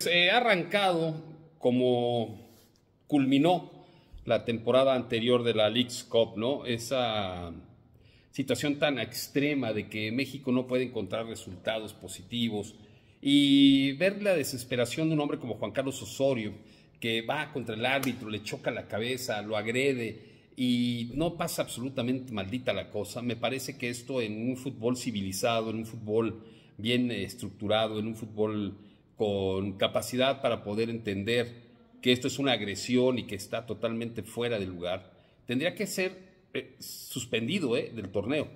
Se ha arrancado como culminó la temporada anterior de la League's Cup, ¿no? Esa situación tan extrema de que México no puede encontrar resultados positivos y ver la desesperación de un hombre como Juan Carlos Osorio, que va contra el árbitro, le choca la cabeza, lo agrede y no pasa absolutamente maldita la cosa. Me parece que esto en un fútbol civilizado, en un fútbol bien estructurado, en un fútbol con capacidad para poder entender que esto es una agresión y que está totalmente fuera de lugar, tendría que ser eh, suspendido eh, del torneo.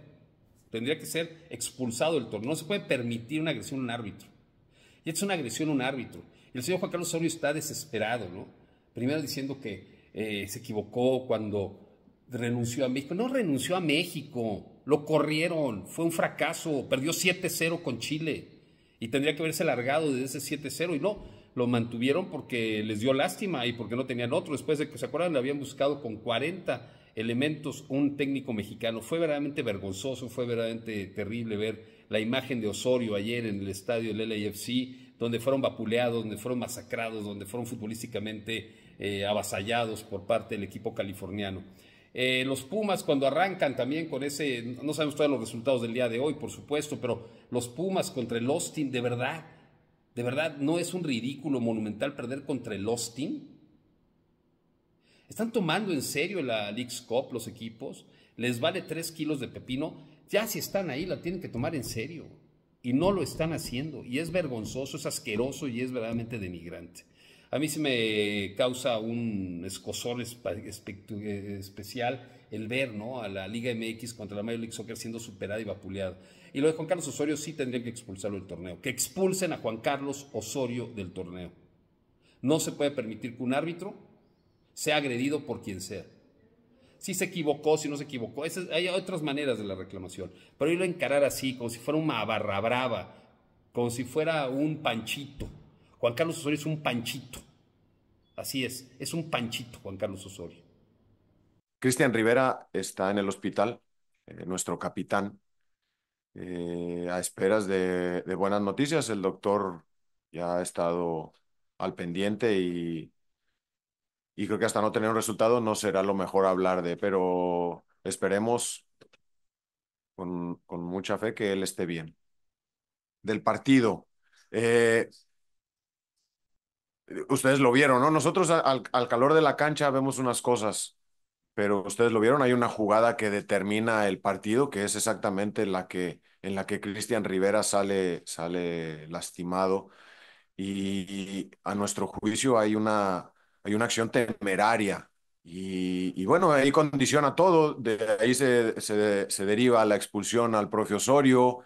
Tendría que ser expulsado del torneo. No se puede permitir una agresión a un árbitro. Y es una agresión a un árbitro. el señor Juan Carlos Sorio está desesperado, ¿no? Primero diciendo que eh, se equivocó cuando renunció a México. No renunció a México. Lo corrieron. Fue un fracaso. Perdió 7-0 con Chile. Y tendría que haberse largado desde ese 7-0 y no, lo mantuvieron porque les dio lástima y porque no tenían otro. Después de que, ¿se acuerdan? Le habían buscado con 40 elementos un técnico mexicano. Fue verdaderamente vergonzoso, fue verdaderamente terrible ver la imagen de Osorio ayer en el estadio del LAFC, donde fueron vapuleados, donde fueron masacrados, donde fueron futbolísticamente eh, avasallados por parte del equipo californiano. Eh, los Pumas cuando arrancan también con ese, no sabemos todavía los resultados del día de hoy, por supuesto, pero los Pumas contra el Austin, de verdad, de verdad, ¿no es un ridículo monumental perder contra el Austin? ¿Están tomando en serio la League's Cup los equipos? ¿Les vale tres kilos de pepino? Ya si están ahí, la tienen que tomar en serio. Y no lo están haciendo. Y es vergonzoso, es asqueroso y es verdaderamente denigrante. A mí se me causa un escosor especial el ver ¿no? a la Liga MX contra la Major League Soccer siendo superada y vapuleada. Y lo de Juan Carlos Osorio sí tendría que expulsarlo del torneo. Que expulsen a Juan Carlos Osorio del torneo. No se puede permitir que un árbitro sea agredido por quien sea. Si se equivocó, si no se equivocó. hay otras maneras de la reclamación. Pero irlo a encarar así, como si fuera una barra brava, como si fuera un panchito Juan Carlos Osorio es un panchito. Así es, es un panchito Juan Carlos Osorio. Cristian Rivera está en el hospital, eh, nuestro capitán, eh, a esperas de, buenas noticias. El doctor ya ha estado al pendiente y, y creo que hasta no tener un resultado no será lo mejor hablar de, pero esperemos con, mucha fe que él esté bien. Del partido. Eh, ustedes lo vieron, ¿no? Nosotros al, calor de la cancha vemos unas cosas, pero ustedes lo vieron, hay una jugada que determina el partido, que es exactamente la que, en la que Cristian Rivera sale, sale lastimado. Y, a nuestro juicio hay una, hay una acción temeraria. Y, y bueno, ahí condiciona todo, de ahí se, se, se deriva la expulsión al profesorio.